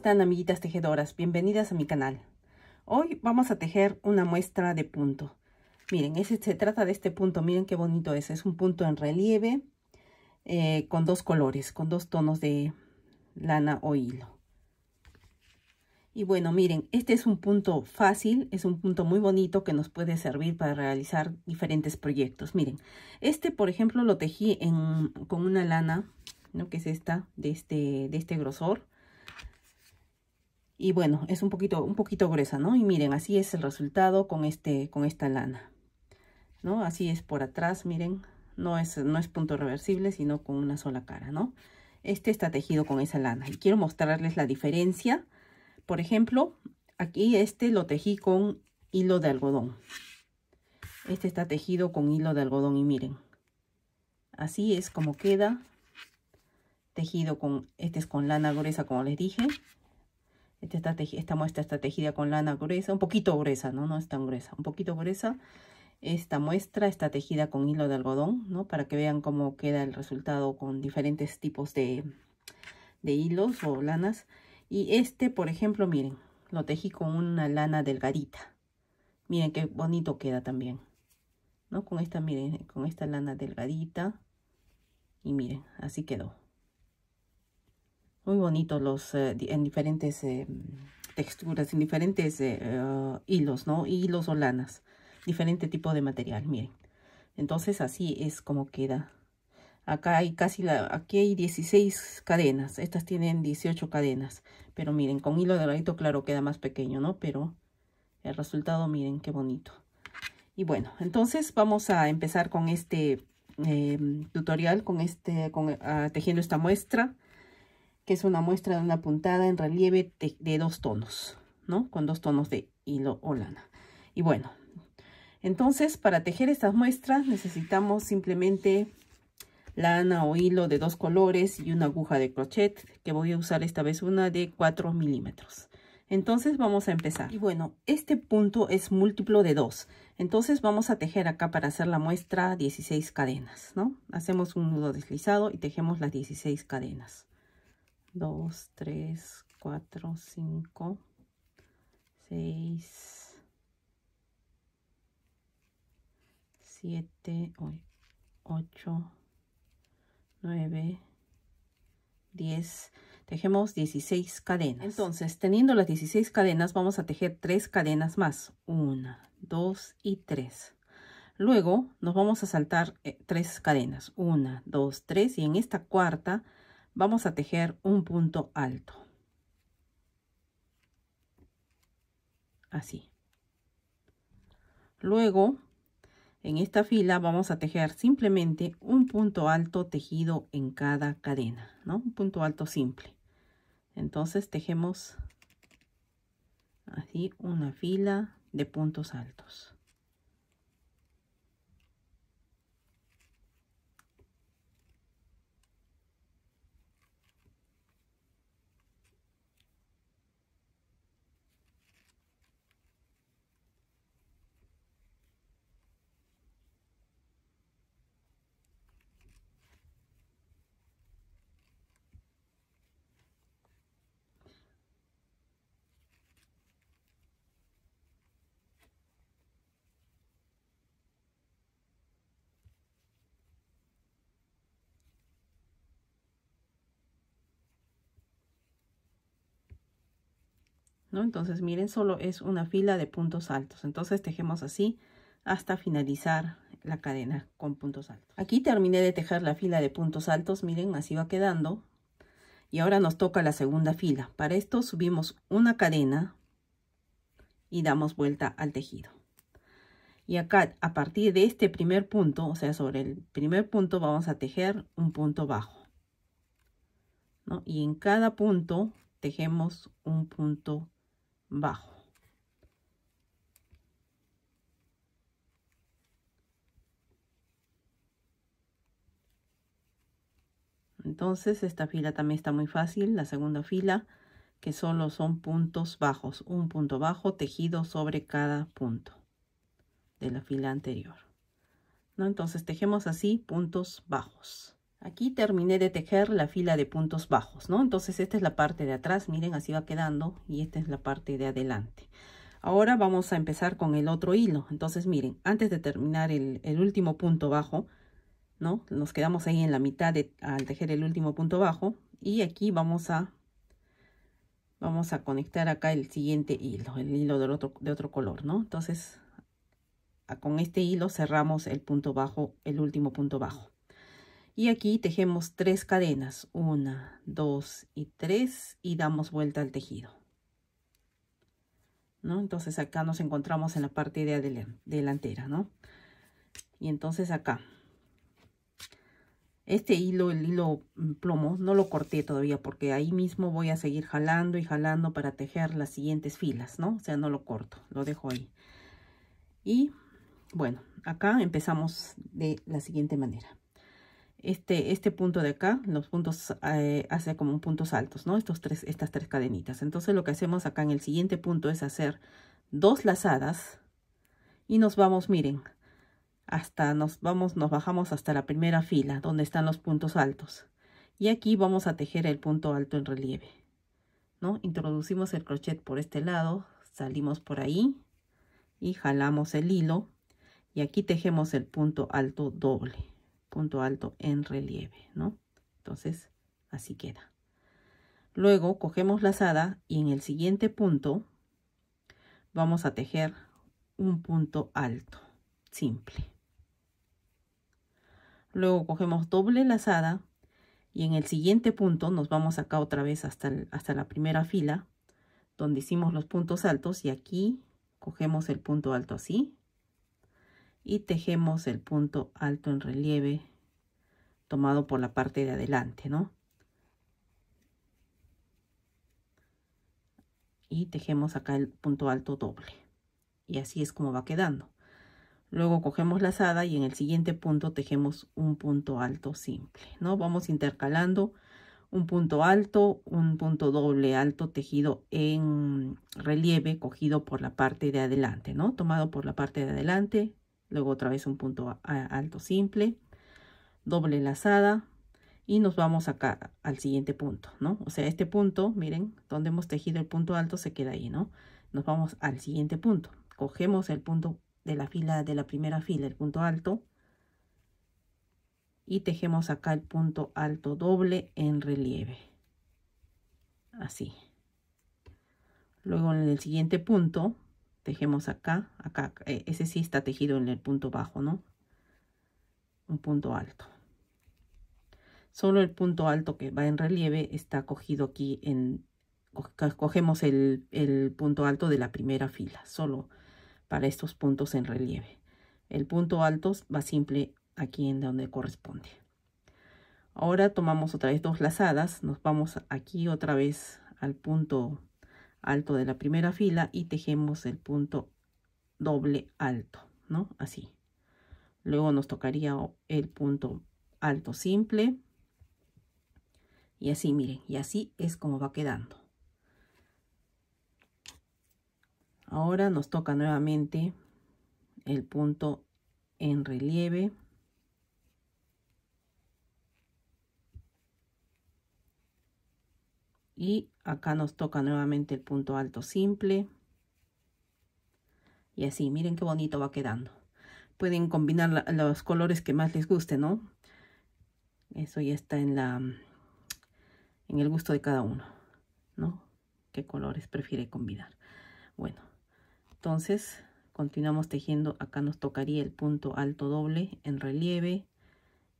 están amiguitas tejedoras? Bienvenidas a mi canal. Hoy vamos a tejer una muestra de punto. Miren, ese, se trata de este punto, miren qué bonito es. Es un punto en relieve eh, con dos colores, con dos tonos de lana o hilo. Y bueno, miren, este es un punto fácil, es un punto muy bonito que nos puede servir para realizar diferentes proyectos. Miren, este por ejemplo lo tejí en, con una lana, ¿no? que es esta, de este, de este grosor y bueno, es un poquito, un poquito gruesa, ¿no? Y miren, así es el resultado con, este, con esta lana, ¿no? Así es por atrás, miren, no es, no es punto reversible, sino con una sola cara, ¿no? Este está tejido con esa lana y quiero mostrarles la diferencia. Por ejemplo, aquí este lo tejí con hilo de algodón. Este está tejido con hilo de algodón y miren, así es como queda tejido con, este es con lana gruesa como les dije, esta, muestra está tejida con lana gruesa, un poquito gruesa, ¿no? No es tan gruesa, un poquito gruesa. Esta muestra está tejida con hilo de algodón, ¿no? Para que vean cómo queda el resultado con diferentes tipos de, de hilos o lanas. Y este, por ejemplo, miren, lo tejí con una lana delgadita. Miren qué bonito queda también, ¿no? Con esta, miren, con esta lana delgadita. Y miren, así quedó. Muy bonito los, eh, en diferentes eh, mm, texturas, en diferentes eh, hilos, ¿no? Hilos o lanas, diferente tipo de material, miren. Entonces así es como queda. Acá hay casi la, aquí hay 16 cadenas, estas tienen 18 cadenas, pero miren, con hilo de delgadito claro queda más pequeño, ¿no? Pero el resultado, miren qué bonito. Y bueno, entonces vamos a empezar con este em, tutorial, con este, con, ah, tejiendo esta muestra que es una muestra de una puntada en relieve de, dos tonos, ¿no? Con dos tonos de hilo o lana. Y bueno, entonces para tejer estas muestras necesitamos simplemente lana o hilo de dos colores y una aguja de crochet, que voy a usar esta vez una de 4 milímetros. Entonces vamos a empezar. Y bueno, este punto es múltiplo de 2. Entonces vamos a tejer acá para hacer la muestra 16 cadenas, ¿no? Hacemos un nudo deslizado y tejemos las 16 cadenas. 2, 3, 4, 5, 6, 7, 8, 9, 10. Tejemos 16 cadenas. Entonces, teniendo las 16 cadenas, vamos a tejer 3 cadenas más. 1, 2 y 3. Luego nos vamos a saltar 3 eh, cadenas. 1, 2, 3 y en esta cuarta vamos a tejer un punto alto. Así. Luego, en esta fila vamos a tejer simplemente un punto alto tejido en cada cadena, ¿no? Un punto alto simple. Entonces tejemos así una fila de puntos altos. ¿no? Entonces miren, solo es una fila de puntos altos. Entonces tejemos así hasta finalizar la cadena con puntos altos. Aquí terminé de tejer la fila de puntos altos, miren, así va quedando. Y ahora nos toca la segunda fila. Para esto subimos una cadena y damos vuelta al tejido. Y acá, a partir de este primer punto, o sea, sobre el primer punto vamos a tejer un punto bajo. Y en cada punto tejemos un punto bajo. Entonces esta fila también está muy fácil, la segunda fila, que solo son puntos bajos, un punto bajo tejido sobre cada punto de la fila anterior. ¿No? Entonces tejemos así puntos bajos. Aquí terminé de tejer la fila de puntos bajos, ¿no? Entonces esta es la parte de atrás, miren, así va quedando y esta es la parte de adelante. Ahora vamos a empezar con el otro hilo. Entonces miren, antes de terminar el, último punto bajo, ¿no? Nos quedamos ahí en la mitad al tejer el último punto bajo y aquí vamos a, vamos a conectar acá el siguiente hilo, el hilo del otro, de otro color, ¿no? Entonces con este hilo cerramos el punto bajo, el último punto bajo y aquí tejemos tres cadenas una dos y tres y damos vuelta al tejido ¿no? entonces acá nos encontramos en la parte de delantera ¿no? y entonces acá este hilo, el hilo mm, plomo, no lo corté todavía porque ahí mismo voy a seguir jalando y jalando para tejer las siguientes filas, ¿no? O sea, no lo corto, lo dejo ahí. Y bueno, acá empezamos de la siguiente manera este, este punto de acá, los puntos eh, hace como puntos altos, ¿no? Estos tres, estas tres cadenitas. Entonces lo que hacemos acá en el siguiente punto es hacer dos lazadas y nos vamos, miren, hasta nos vamos, nos bajamos hasta la primera fila donde están los puntos altos. Y aquí vamos a tejer el punto alto en relieve, ¿no? Introducimos el crochet por este lado, salimos por ahí y jalamos el hilo y aquí tejemos el punto alto doble punto alto en relieve, ¿no? Entonces, así queda. Luego cogemos lazada y en el siguiente punto vamos a tejer un punto alto, simple. Luego cogemos doble lazada y en el siguiente punto nos vamos acá otra vez hasta, hasta la primera fila donde hicimos los puntos altos y aquí cogemos el punto alto así y tejemos el punto alto en relieve tomado por la parte de adelante, ¿no? Y tejemos acá el punto alto doble. Y así es como va quedando. Luego cogemos la lazada y en el siguiente punto tejemos un punto alto simple, ¿no? Vamos intercalando un punto alto, un punto doble alto tejido en relieve cogido por la parte de adelante, ¿no? Tomado por la parte de adelante, luego otra vez un punto alto simple, doble lazada y nos vamos acá al siguiente punto, ¿no? O sea, este punto, miren, donde hemos tejido el punto alto se queda ahí, ¿no? Nos vamos al siguiente punto. Cogemos el punto de la fila de la primera fila, el punto alto, y tejemos acá el punto alto doble en relieve. Así. Luego en el siguiente punto tejemos acá, acá, eh, ese sí está tejido en el punto bajo, ¿no? Un punto alto. Solo el punto alto que va en relieve está cogido aquí en, cogemos el, punto alto de la primera fila, solo para estos puntos en relieve. El punto alto va simple aquí en donde corresponde. Ahora tomamos otra vez dos lazadas, nos vamos aquí otra vez al punto alto de la primera fila y tejemos el punto doble alto, ¿no? Así. Luego nos tocaría el punto alto simple. Y así, miren, y así es como va quedando. Ahora nos toca nuevamente el punto en relieve. y acá nos toca nuevamente el punto alto simple y así miren qué bonito va quedando pueden combinar los colores que más les guste no eso ya está en la en el gusto de cada uno no qué colores prefiere combinar bueno entonces continuamos tejiendo acá nos tocaría el punto alto doble en relieve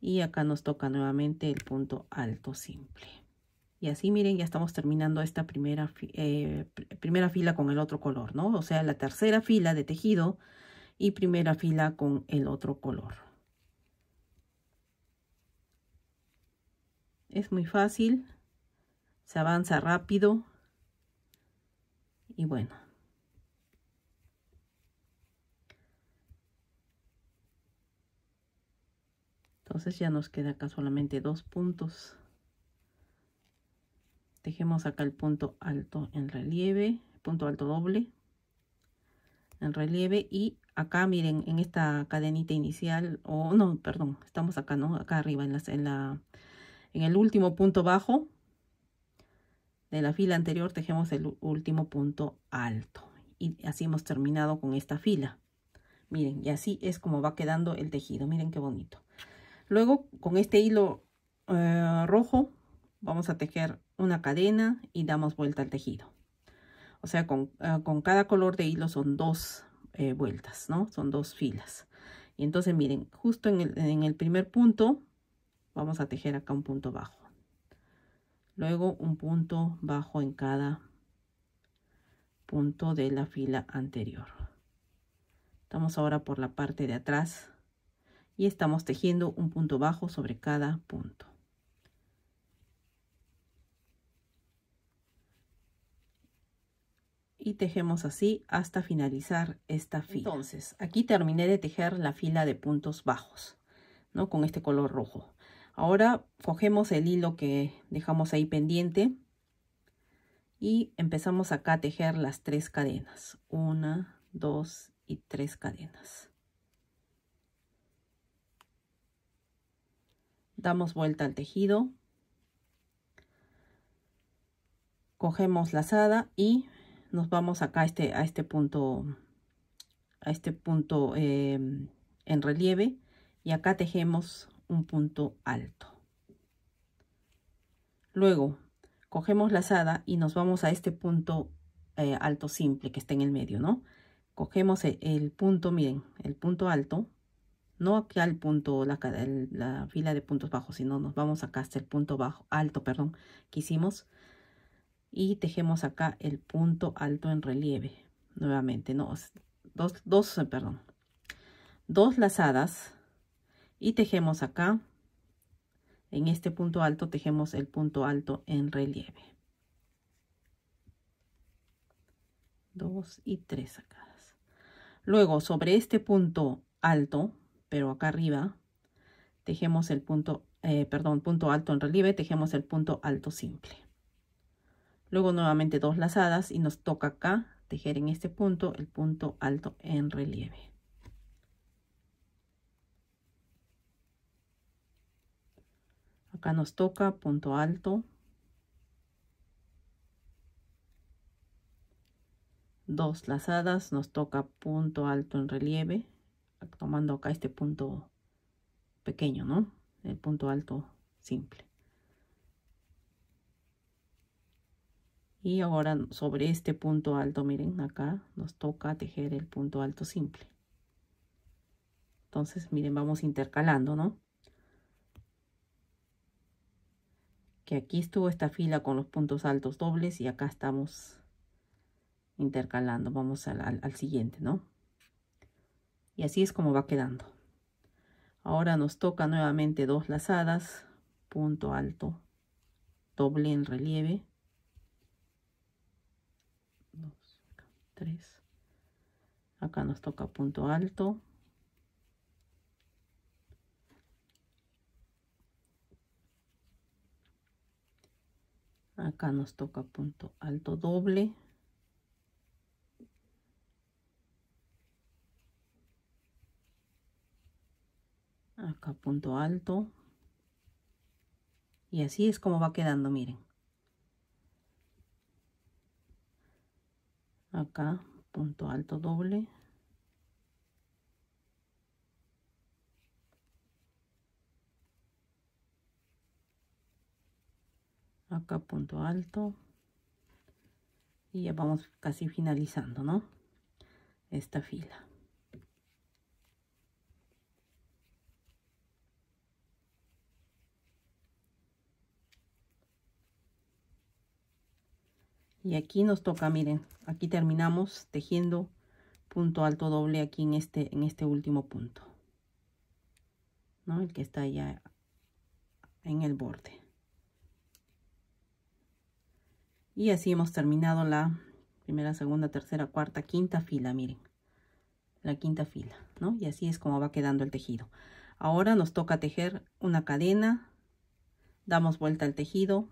y acá nos toca nuevamente el punto alto simple y así, miren, ya estamos terminando esta primera, eh, primera fila con el otro color, ¿no? O sea, la tercera fila de tejido y primera fila con el otro color. Es muy fácil, se avanza rápido y bueno. Entonces ya nos queda acá solamente dos puntos tejemos acá el punto alto en relieve punto alto doble en relieve y acá miren en esta cadenita inicial o no perdón estamos acá no acá arriba en, la en el último punto bajo de la fila anterior tejemos el último punto alto y así hemos terminado con esta fila miren y así es como va quedando el tejido miren qué bonito luego con este hilo eh, rojo vamos a tejer una cadena y damos vuelta al tejido. O sea, con, ah, cada color de hilo son dos eh, vueltas, ¿no? Son dos filas. Y entonces, miren, justo en el, en el primer punto vamos a tejer acá un punto bajo. Luego un punto bajo en cada punto de la fila anterior. Estamos ahora por la parte de atrás y estamos tejiendo un punto bajo sobre cada punto. tejemos así hasta finalizar esta fila. Entonces, aquí terminé de tejer la fila de puntos bajos, ¿no? Con este color rojo. Ahora cogemos el hilo que dejamos ahí pendiente y empezamos acá a tejer las tres cadenas. Una, dos y tres cadenas. Damos vuelta al tejido cogemos lazada y nos vamos acá a este, a este punto, a este punto em, en relieve y acá tejemos un punto alto. Luego cogemos la lazada y nos vamos a este punto eh, alto simple que está en el medio, ¿no? Cogemos e, el, punto, miren, el punto alto, no acá al punto, la, la, fila de puntos bajos, sino nos vamos acá hasta el punto bajo, alto, perdón, que hicimos y tejemos acá el punto alto en relieve nuevamente no dos, eh, perdón dos lazadas y tejemos acá en este punto alto tejemos el punto alto en relieve dos y tres sacadas luego sobre este punto alto pero acá arriba tejemos el punto eh, perdón punto alto en relieve tejemos el punto alto simple luego nuevamente dos lazadas y nos toca acá tejer en este punto el punto alto en relieve acá nos toca punto alto dos lazadas nos toca punto alto en relieve tomando acá este punto pequeño no el punto alto simple y ahora sobre este punto alto miren acá nos toca tejer el punto alto simple entonces miren vamos intercalando no que aquí estuvo esta fila con los puntos altos dobles y acá estamos intercalando vamos al, al, al siguiente no y así es como va quedando ahora nos toca nuevamente dos lazadas punto alto doble en relieve acá nos toca punto alto acá nos toca punto alto doble acá punto alto y así es como va quedando miren acá punto alto doble acá punto alto y ya vamos casi finalizando no esta fila y aquí nos toca miren aquí terminamos tejiendo punto alto doble aquí en este en este último punto ¿no? el que está ya en el borde y así hemos terminado la primera segunda tercera cuarta quinta fila miren la quinta fila ¿no? y así es como va quedando el tejido ahora nos toca tejer una cadena damos vuelta al tejido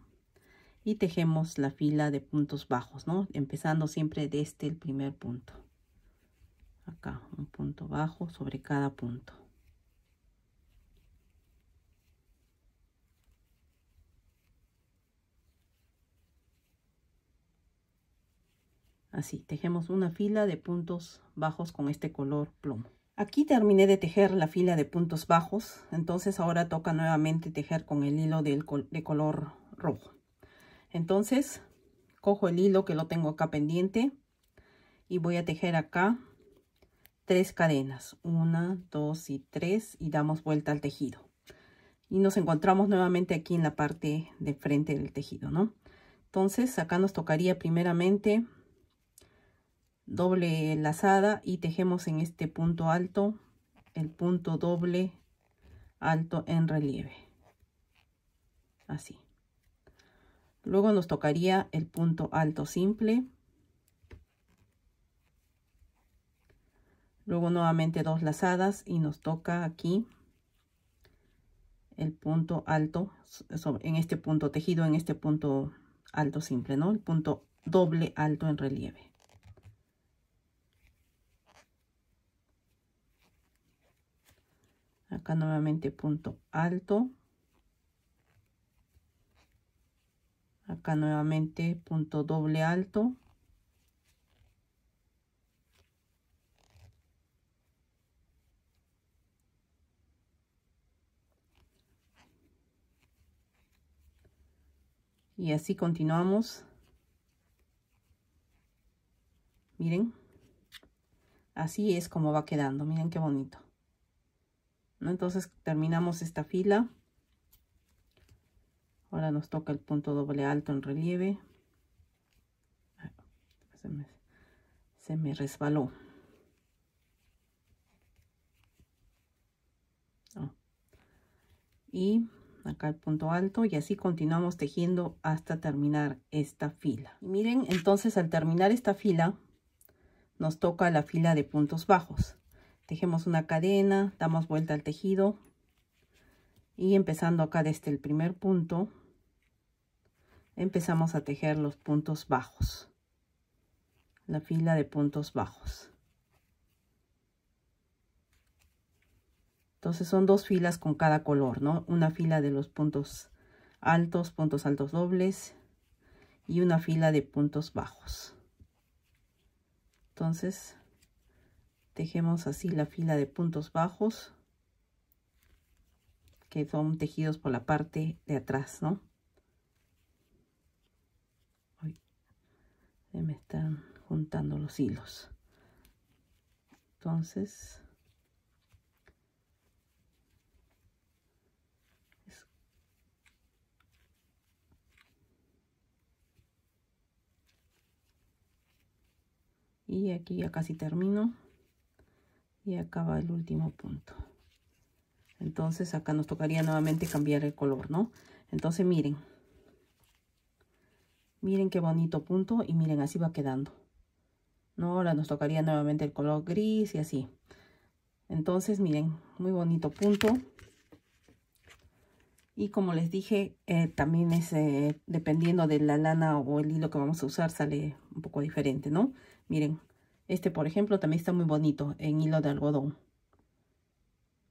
y tejemos la fila de puntos bajos, ¿no? Empezando siempre desde el primer punto. Acá, un punto bajo sobre cada punto. Así, tejemos una fila de puntos bajos con este color plomo. Aquí terminé de tejer la fila de puntos bajos, entonces ahora toca nuevamente tejer con el hilo de color rojo entonces cojo el hilo que lo tengo acá pendiente y voy a tejer acá tres cadenas una dos y tres y damos vuelta al tejido y nos encontramos nuevamente aquí en la parte de frente del tejido no entonces acá nos tocaría primeramente doble lazada y tejemos en este punto alto el punto doble alto en relieve así Luego nos tocaría el punto alto simple. Luego nuevamente dos lazadas y nos toca aquí el punto alto, en este punto tejido, en este punto alto simple, ¿no? El punto doble alto en relieve. acá nuevamente punto alto acá nuevamente punto doble alto y así continuamos miren así es como va quedando miren qué bonito ¿No? entonces terminamos esta fila ahora nos toca el punto doble alto en relieve se me, resbaló ah. y acá el punto alto y así continuamos tejiendo hasta terminar esta fila miren entonces al terminar esta fila nos toca la fila de puntos bajos tejemos una cadena damos vuelta al tejido y empezando acá desde el primer punto empezamos a tejer los puntos bajos la fila de puntos bajos entonces son dos filas con cada color no una fila de los puntos altos puntos altos dobles y una fila de puntos bajos entonces tejemos así la fila de puntos bajos que son tejidos por la parte de atrás no están juntando los hilos entonces y aquí ya casi termino y acaba el último punto entonces acá nos tocaría nuevamente cambiar el color no entonces miren Miren qué bonito punto y miren, así va quedando. ¿No? Ahora nos tocaría nuevamente el color gris y así. Entonces, miren, muy bonito punto. Y como les dije, eh, también es eh, dependiendo de la lana o el hilo que vamos a usar, sale un poco diferente, ¿no? Miren, este por ejemplo también está muy bonito en hilo de algodón.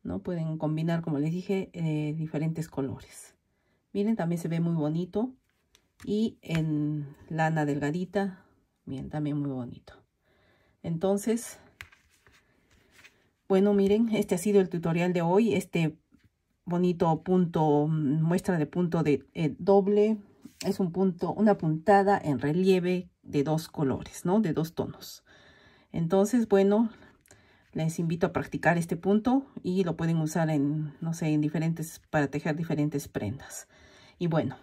¿No? Pueden combinar, como les dije, eh, diferentes colores. Miren, también se ve muy bonito y en lana delgadita. Bien, también muy bonito. Entonces, bueno, miren, este ha sido el tutorial de hoy. Este bonito punto, muestra de punto de eh, doble. Es un punto, una puntada en relieve de dos colores, ¿no? De dos tonos. Entonces, bueno, les invito a practicar este punto y lo pueden usar en, no sé, en diferentes, para tejer diferentes prendas. Y bueno,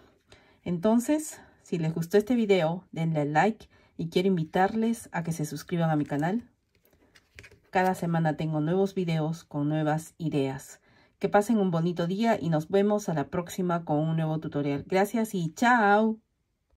entonces, si les gustó este video, denle like y quiero invitarles a que se suscriban a mi canal. Cada semana tengo nuevos videos con nuevas ideas. Que pasen un bonito día y nos vemos a la próxima con un nuevo tutorial. Gracias y chao.